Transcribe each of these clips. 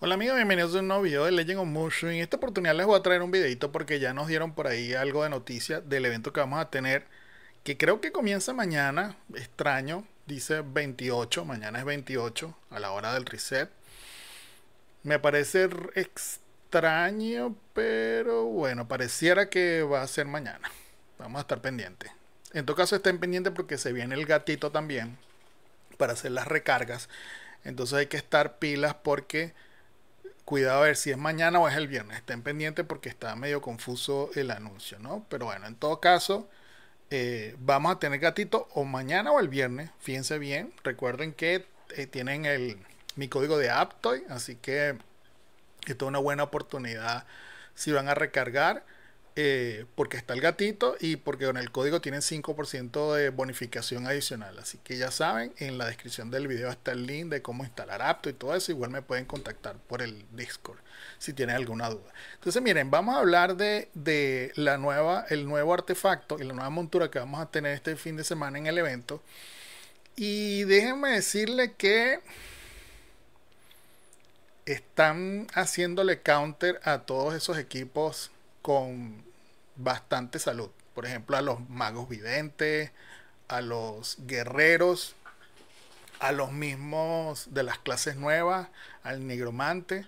Hola amigos, bienvenidos a un nuevo video de Legend of Mushu. En esta oportunidad les voy a traer un videito porque ya nos dieron por ahí algo de noticia del evento que vamos a tener, que creo que comienza mañana, extraño, dice 28, mañana es 28 a la hora del reset. Me parece extraño, pero bueno, pareciera que va a ser mañana. Vamos a estar pendientes. En todo caso estén pendientes porque se viene el gatito también para hacer las recargas. Entonces hay que estar pilas porque cuidado a ver si es mañana o es el viernes. Estén pendientes porque está medio confuso el anuncio, ¿no? Pero bueno, en todo caso, eh, vamos a tener gatito o mañana o el viernes. Fíjense bien. Recuerden que eh, tienen el, mi código de Aptoy, así que esto es una buena oportunidad si van a recargar. Eh, porque está el gatito y porque con el código tienen 5% de bonificación adicional. Así que ya saben, en la descripción del video está el link de cómo instalar apto y todo eso. Igual me pueden contactar por el Discord si tienen alguna duda. Entonces, miren, vamos a hablar de, de la nueva, el nuevo artefacto y la nueva montura que vamos a tener este fin de semana en el evento. Y déjenme decirle que están haciéndole counter a todos esos equipos con bastante salud. Por ejemplo, a los magos videntes, a los guerreros, a los mismos de las clases nuevas, al nigromante.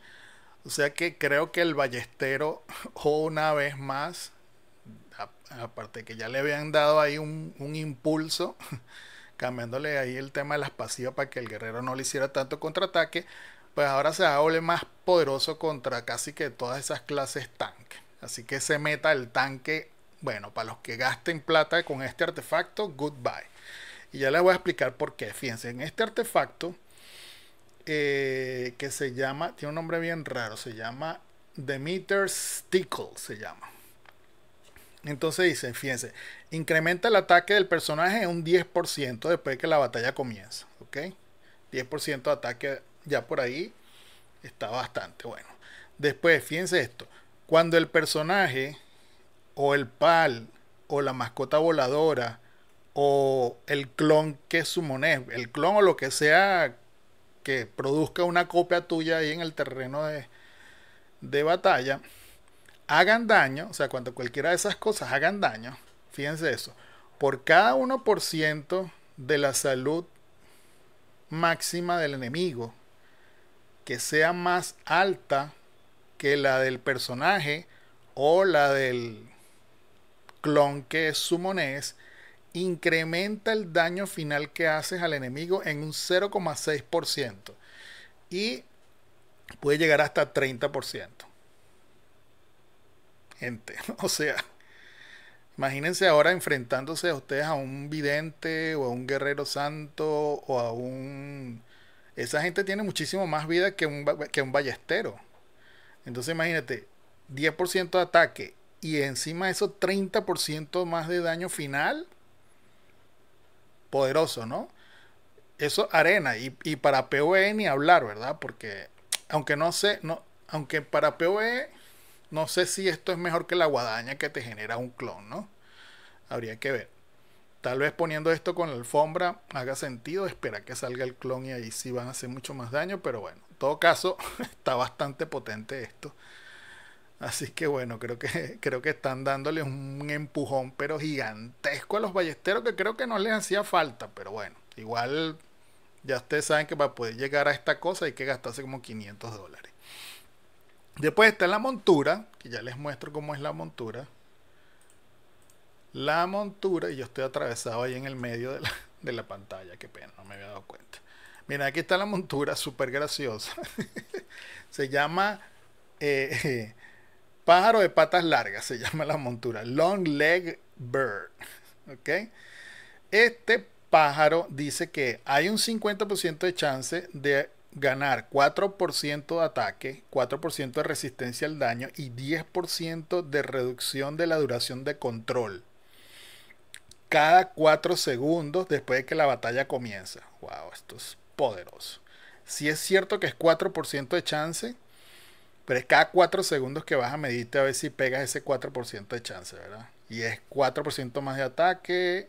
O sea que creo que el ballestero, oh, una vez más, aparte que ya le habían dado ahí un, impulso, cambiándole ahí el tema de las pasivas para que el guerrero no le hiciera tanto contraataque, pues ahora se doble más poderoso contra casi que todas esas clases Tanques Así que se meta el tanque, bueno, para los que gasten plata con este artefacto, goodbye. Y ya les voy a explicar por qué. Fíjense, en este artefacto eh, que se llama, tiene un nombre bien raro, se llama Demeter Stickle, se llama. Entonces dice, fíjense, incrementa el ataque del personaje en un 10% después de que la batalla comienza, ¿ok? 10% de ataque ya por ahí está bastante bueno. Después, fíjense esto, cuando el personaje o el pal o la mascota voladora o el clon que es su el clon o lo que sea que produzca una copia tuya ahí en el terreno de, de batalla, hagan daño, o sea, cuando cualquiera de esas cosas hagan daño, fíjense eso, por cada 1% de la salud máxima del enemigo que sea más alta que la del personaje o la del clon que es sumones incrementa el daño final que haces al enemigo en un 0,6% y puede llegar hasta 30%. Gente, o sea, imagínense ahora enfrentándose a ustedes a un vidente o a un guerrero santo o a un... Esa gente tiene muchísimo más vida que un, que un ballestero. Entonces imagínate, 10% de ataque y encima de eso 30% más de daño final. Poderoso, ¿no? Eso arena. Y, para PoE ni hablar, ¿verdad? Porque aunque no sé, no, aunque para PoE no sé si esto es mejor que la guadaña que te genera un clon, ¿no? Habría que ver. Tal vez poniendo esto con la alfombra haga sentido, espera que salga el clon y ahí sí van a hacer mucho más daño, pero bueno, todo caso, está bastante potente esto. Así que bueno, creo que, creo que están dándole un empujón, pero gigantesco a los ballesteros, que creo que no les hacía falta, pero bueno, igual ya ustedes saben que para poder llegar a esta cosa hay que gastarse como 500 dólares. Después está la montura, que ya les muestro cómo es la montura. La montura, y yo estoy atravesado ahí en el medio de la, de la pantalla, qué pena, no me había dado cuenta. Mira, aquí está la montura, súper graciosa. se llama eh, pájaro de patas largas, se llama la montura. Long leg bird. Este pájaro dice que hay un 50% de chance de ganar 4% de ataque, 4% de resistencia al daño y 10% de reducción de la duración de control cada 4 segundos después de que la batalla comienza. Wow, esto es poderoso. Si es cierto que es 4% de chance, pero es cada 4 segundos que vas a medirte a ver si pegas ese 4% de chance, ¿verdad? Y es 4% más de ataque,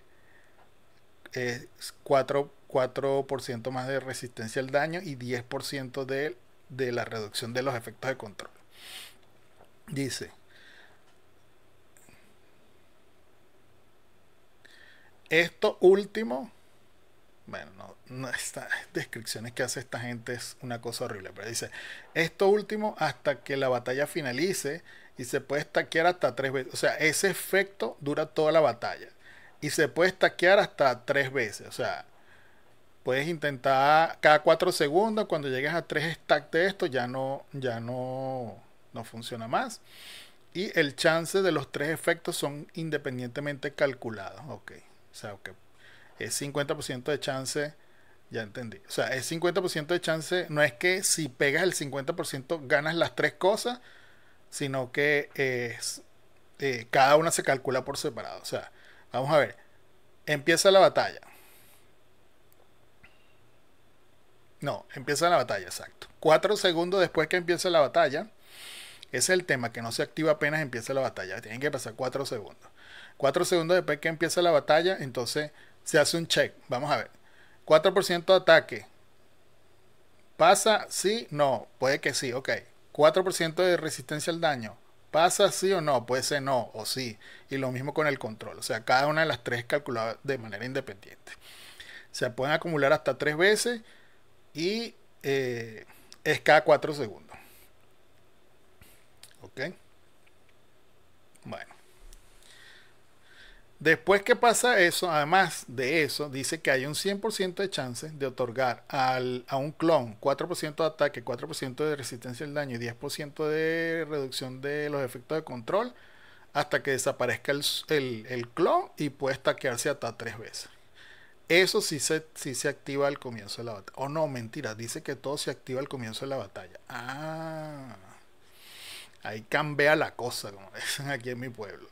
es 4, más de resistencia al daño y 10% de la reducción de los efectos de control. Dice. Esto último bueno, no, estas descripciones que hace esta gente es una cosa horrible, pero dice, esto último hasta que la batalla finalice y se puede stackear hasta tres veces. O sea, ese efecto dura toda la batalla y se puede stackear hasta tres veces. O sea, puedes intentar cada cuatro segundos, cuando llegues a tres stacks de esto ya no, ya no, no funciona más. Y el chance de los tres efectos son independientemente calculados. Ok, o sea, ok es 50% de chance. Ya entendí. O sea, es 50% de chance. No es que si pegas el 50% ganas las tres cosas, sino que eh, cada una se calcula por separado. O sea, vamos a ver. Empieza la batalla. No, empieza la batalla, exacto. Cuatro segundos después que empiece la batalla, es el tema que no se activa apenas empieza la batalla. Tienen que pasar cuatro segundos. Cuatro segundos después que empieza la batalla, entonces se hace un check. Vamos a ver. 4% de ataque. ¿Pasa? Sí, no. Puede que sí, ok. 4% de resistencia al daño. ¿Pasa sí o no? Puede ser no o sí. Y lo mismo con el control. O sea, cada una de las tres calculada de manera independiente. Se pueden acumular hasta tres veces y eh, es cada cuatro segundos. Después que pasa eso, además de eso, dice que hay un 100% de chance de otorgar a un clon 4% de ataque, 4% de resistencia al daño y 10% de reducción de los efectos de control hasta que desaparezca el, clon y puede taquearse hasta tres veces. Eso sí se, se activa al comienzo de la batalla. O oh, no, mentira, dice que todo se activa al comienzo de la batalla. Ah, ahí cambia la cosa, como dicen aquí en mi pueblo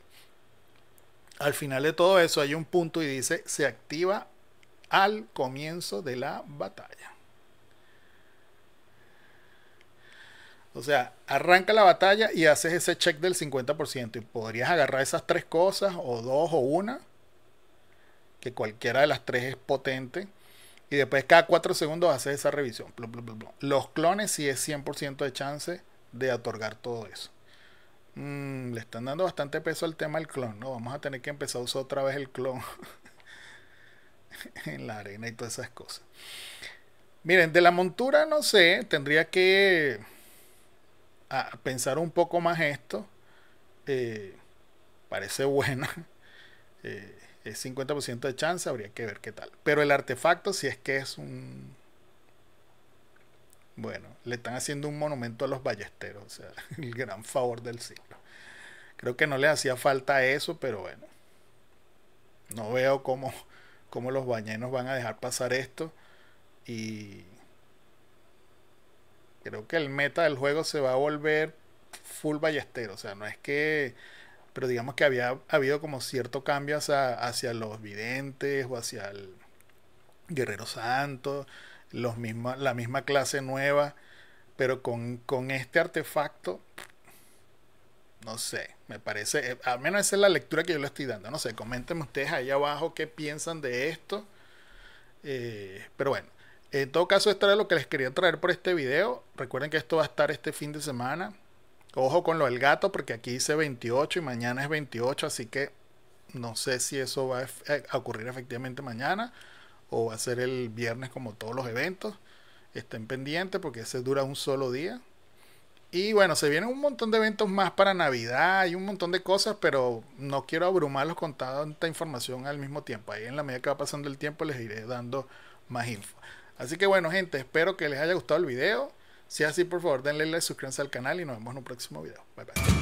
al final de todo eso hay un punto y dice, se activa al comienzo de la batalla. O sea, arranca la batalla y haces ese check del 50% y podrías agarrar esas tres cosas o dos o una, que cualquiera de las tres es potente. Y después cada cuatro segundos haces esa revisión. Los clones sí es 100% de chance de otorgar todo eso. Mm, le están dando bastante peso al tema del clon, ¿no? Vamos a tener que empezar a usar otra vez el clon en la arena y todas esas cosas. Miren, de la montura no sé, tendría que pensar un poco más esto. Eh, parece buena. Eh, es 50% de chance, habría que ver qué tal. Pero el artefacto, si es que es un bueno, le están haciendo un monumento a los ballesteros, o sea, el gran favor del siglo. Creo que no le hacía falta eso, pero bueno. No veo cómo, cómo los bañenos van a dejar pasar esto. Y creo que el meta del juego se va a volver full ballestero. O sea, no es que. Pero digamos que había habido como cierto cambio hacia, hacia los videntes o hacia el Guerrero Santo los la misma clase nueva, pero con, este artefacto, no sé, me parece, eh, al menos esa es la lectura que yo le estoy dando, no sé, coméntenme ustedes ahí abajo qué piensan de esto, eh, pero bueno, en todo caso esto era lo que les quería traer por este video, recuerden que esto va a estar este fin de semana, ojo con lo del gato porque aquí dice 28 y mañana es 28, así que no sé si eso va a eh, ocurrir efectivamente mañana o va a ser el viernes como todos los eventos. Estén pendientes porque ese dura un solo día. Y bueno, se vienen un montón de eventos más para Navidad y un montón de cosas, pero no quiero abrumarlos con tanta información al mismo tiempo. Ahí en la medida que va pasando el tiempo les iré dando más info. Así que bueno, gente, espero que les haya gustado el video. Si es así, por favor, denle like, suscríbanse al canal y nos vemos en un próximo video. Bye bye.